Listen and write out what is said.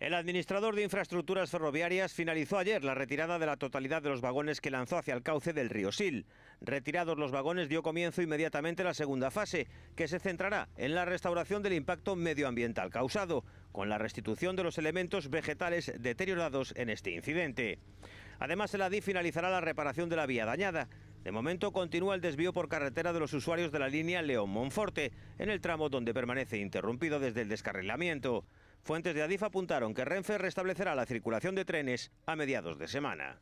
El administrador de infraestructuras ferroviarias finalizó ayer la retirada de la totalidad de los vagones que lanzó hacia el cauce del río Sil. Retirados los vagones dio comienzo inmediatamente la segunda fase, que se centrará en la restauración del impacto medioambiental causado, con la restitución de los elementos vegetales deteriorados en este incidente. Además, el ADI finalizará la reparación de la vía dañada. De momento continúa el desvío por carretera de los usuarios de la línea León-Monforte, en el tramo donde permanece interrumpido desde el descarrilamiento. Fuentes de Adif apuntaron que Renfe restablecerá la circulación de trenes a mediados de semana.